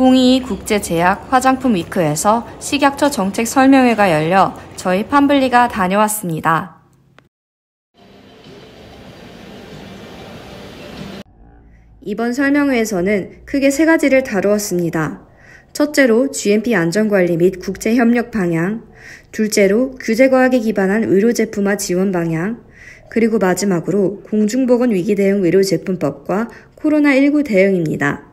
2022 국제제약 화장품 위크에서 식약처 정책 설명회가 열려 저희 팜블리가 다녀왔습니다. 이번 설명회에서는 크게 세 가지를 다루었습니다. 첫째로 GMP 안전관리 및 국제협력 방향, 둘째로 규제과학에 기반한 의료제품화 지원 방향, 그리고 마지막으로 공중보건 위기대응 의료제품법과 코로나19 대응입니다.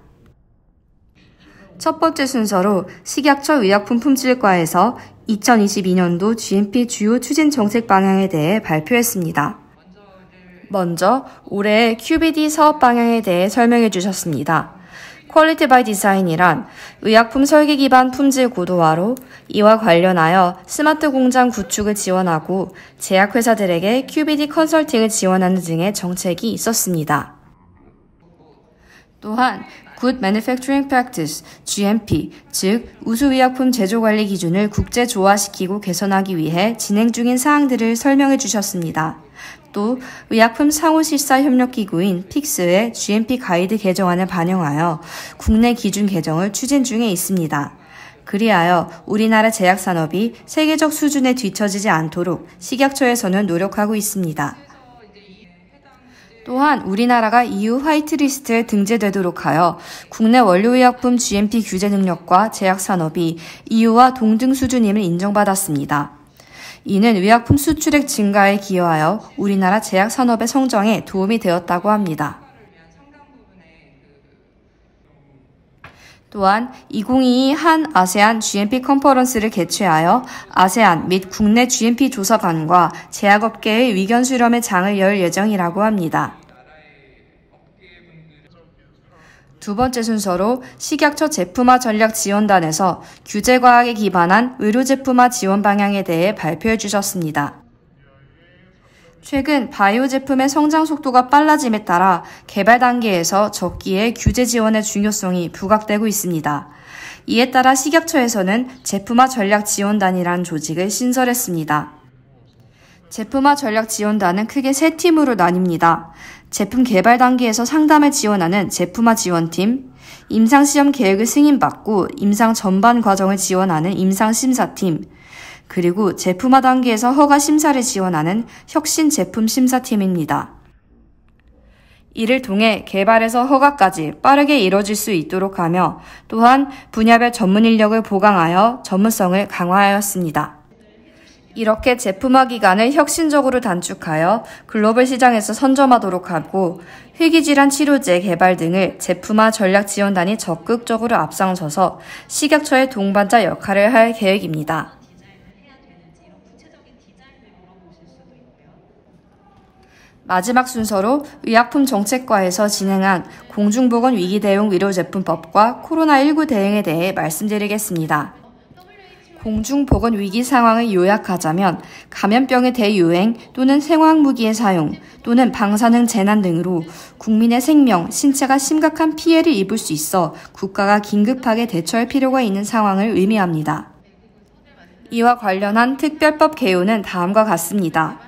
첫 번째 순서로 식약처 의약품 품질과에서 2022년도 GMP 주요 추진 정책 방향에 대해 발표했습니다. 먼저 올해 QBD 사업 방향에 대해 설명해 주셨습니다. 퀄리티 바이 디자인이란 의약품 설계 기반 품질 고도화로 이와 관련하여 스마트 공장 구축을 지원하고 제약회사들에게 QBD 컨설팅을 지원하는 등의 정책이 있었습니다. 또한 Good Manufacturing Practice, GMP, 즉 우수의약품 제조 관리 기준을 국제 조화시키고 개선하기 위해 진행 중인 사항들을 설명해 주셨습니다. 또 의약품 상호 실사 협력 기구인 픽스의 GMP 가이드 개정안을 반영하여 국내 기준 개정을 추진 중에 있습니다. 그리하여 우리나라 제약 산업이 세계적 수준에 뒤처지지 않도록 식약처에서는 노력하고 있습니다. 또한 우리나라가 EU 화이트리스트에 등재되도록 하여 국내 원료의약품 GMP 규제 능력과 제약산업이 EU와 동등 수준임을 인정받았습니다. 이는 의약품 수출액 증가에 기여하여 우리나라 제약산업의 성장에 도움이 되었다고 합니다. 또한 2022 한 아세안 GMP 컨퍼런스를 개최하여 아세안 및 국내 GMP 조사관과 제약업계의 의견 수렴의 장을 열 예정이라고 합니다. 두 번째 순서로 식약처 제품화 전략 지원단에서 규제과학에 기반한 의료제품화 지원 방향에 대해 발표해 주셨습니다. 최근 바이오 제품의 성장 속도가 빨라짐에 따라 개발 단계에서 적기에 규제 지원의 중요성이 부각되고 있습니다. 이에 따라 식약처에서는 제품화 전략 지원단이란 조직을 신설했습니다. 제품화 전략 지원단은 크게 세 팀으로 나뉩니다. 제품 개발 단계에서 상담을 지원하는 제품화 지원팀, 임상시험 계획을 승인받고 임상 전반 과정을 지원하는 임상심사팀, 그리고 제품화 단계에서 허가 심사를 지원하는 혁신 제품 심사팀입니다. 이를 통해 개발에서 허가까지 빠르게 이뤄질 수 있도록 하며 또한 분야별 전문 인력을 보강하여 전문성을 강화하였습니다. 이렇게 제품화 기간을 혁신적으로 단축하여 글로벌 시장에서 선점하도록 하고 희귀질환 치료제 개발 등을 제품화 전략 지원단이 적극적으로 앞장서서 식약처의 동반자 역할을 할 계획입니다. 마지막 순서로 의약품 정책과에서 진행한 공중보건 위기 대응 의료 제품법과 코로나19 대응에 대해 말씀드리겠습니다. 공중보건 위기 상황을 요약하자면 감염병의 대유행 또는 생화학무기의 사용 또는 방사능 재난 등으로 국민의 생명, 신체가 심각한 피해를 입을 수 있어 국가가 긴급하게 대처할 필요가 있는 상황을 의미합니다. 이와 관련한 특별법 개요는 다음과 같습니다.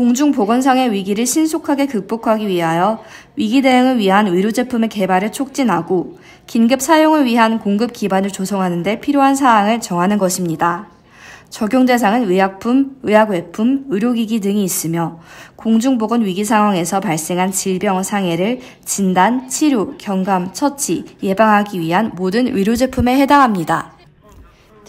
공중보건상의 위기를 신속하게 극복하기 위하여 위기 대응을 위한 의료 제품의 개발을 촉진하고 긴급 사용을 위한 공급 기반을 조성하는 데 필요한 사항을 정하는 것입니다. 적용 대상은 의약품, 의약외품, 의료기기 등이 있으며 공중보건 위기 상황에서 발생한 질병 상해를 진단, 치료, 경감, 처치, 예방하기 위한 모든 의료제품에 해당합니다.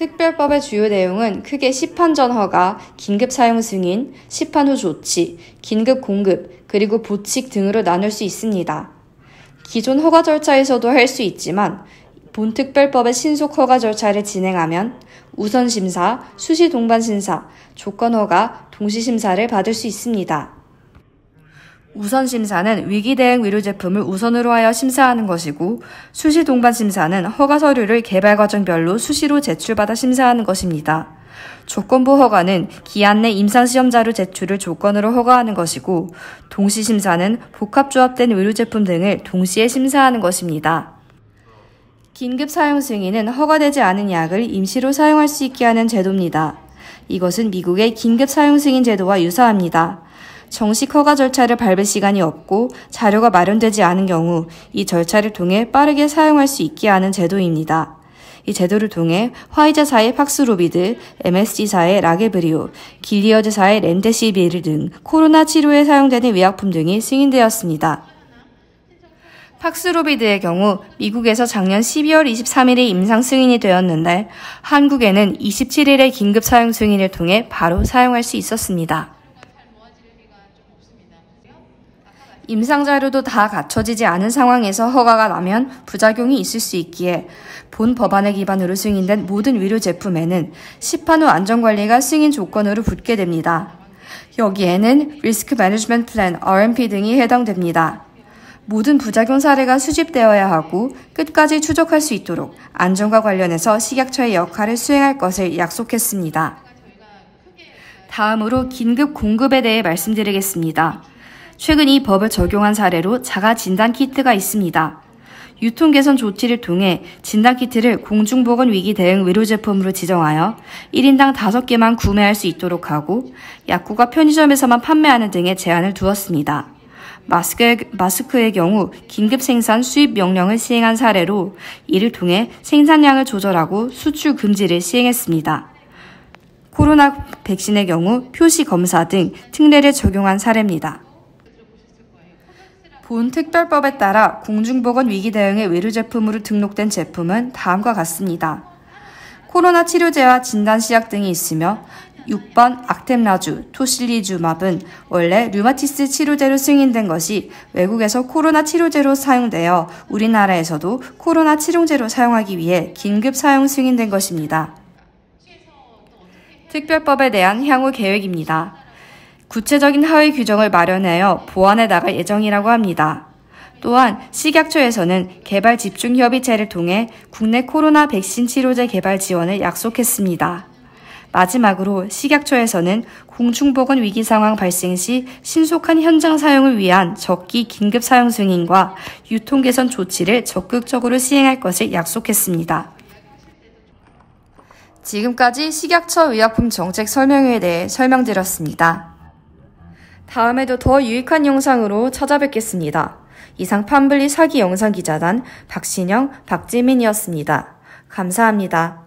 특별법의 주요 내용은 크게 시판 전 허가, 긴급 사용 승인, 시판 후 조치, 긴급 공급, 그리고 보칙 등으로 나눌 수 있습니다. 기존 허가 절차에서도 할 수 있지만 본 특별법의 신속 허가 절차를 진행하면 우선 심사, 수시 동반 심사, 조건 허가, 동시 심사를 받을 수 있습니다. 우선 심사는 위기 대응 의료 제품을 우선으로 하여 심사하는 것이고 수시 동반 심사는 허가 서류를 개발 과정별로 수시로 제출받아 심사하는 것입니다. 조건부 허가는 기한 내 임상시험 자료 제출을 조건으로 허가하는 것이고 동시 심사는 복합 조합된 의료 제품 등을 동시에 심사하는 것입니다. 긴급 사용 승인은 허가되지 않은 약을 임시로 사용할 수 있게 하는 제도입니다. 이것은 미국의 긴급 사용 승인 제도와 유사합니다. 정식 허가 절차를 밟을 시간이 없고 자료가 마련되지 않은 경우 이 절차를 통해 빠르게 사용할 수 있게 하는 제도입니다. 이 제도를 통해 화이자사의 팍스로비드, MSG사의 라게브리오, 길리어드사의 렌데시비르 등 코로나 치료에 사용되는 의약품 등이 승인되었습니다. 팍스로비드의 경우 미국에서 작년 12월 23일에 임상 승인이 되었는데 한국에는 27일에 긴급 사용 승인을 통해 바로 사용할 수 있었습니다. 임상자료도 다 갖춰지지 않은 상황에서 허가가 나면 부작용이 있을 수 있기에 본 법안의 기반으로 승인된 모든 위료 제품에는 시판 후 안전관리가 승인 조건으로 붙게 됩니다. 여기에는 리스크 매니지먼트 플랜, RMP 등이 해당됩니다. 모든 부작용 사례가 수집되어야 하고 끝까지 추적할 수 있도록 안전과 관련해서 식약처의 역할을 수행할 것을 약속했습니다. 다음으로 긴급 공급에 대해 말씀드리겠습니다. 최근 이 법을 적용한 사례로 자가 진단 키트가 있습니다. 유통 개선 조치를 통해 진단 키트를 공중보건 위기 대응 의료 제품으로 지정하여 1인당 5개만 구매할 수 있도록 하고 약국과 편의점에서만 판매하는 등의 제한을 두었습니다. 마스크의, 마스크의 경우 긴급 생산 수입 명령을 시행한 사례로 이를 통해 생산량을 조절하고 수출 금지를 시행했습니다. 코로나 백신의 경우 표시 검사 등 특례를 적용한 사례입니다. 보특별법에 따라 공중보건 위기 대응의 의료 제품으로 등록된 제품은 다음과 같습니다. 코로나 치료제와 진단시약 등이 있으며 6번 악템라주, 토실리주맙은 원래 류마티스 치료제로 승인된 것이 외국에서 코로나 치료제로 사용되어 우리나라에서도 코로나 치료제로 사용하기 위해 긴급 사용 승인된 것입니다. 특별법에 대한 향후 계획입니다. 구체적인 하위 규정을 마련하여 보완해 나갈 예정이라고 합니다. 또한 식약처에서는 개발 집중 협의체를 통해 국내 코로나 백신 치료제 개발 지원을 약속했습니다. 마지막으로 식약처에서는 공중보건 위기 상황 발생 시 신속한 현장 사용을 위한 적기 긴급 사용 승인과 유통 개선 조치를 적극적으로 시행할 것을 약속했습니다. 지금까지 식약처 의약품 정책 설명회에 대해 설명드렸습니다. 다음에도 더 유익한 영상으로 찾아뵙겠습니다. 이상 팜블리 사기 영상 기자단 박신영, 박지민이었습니다. 감사합니다.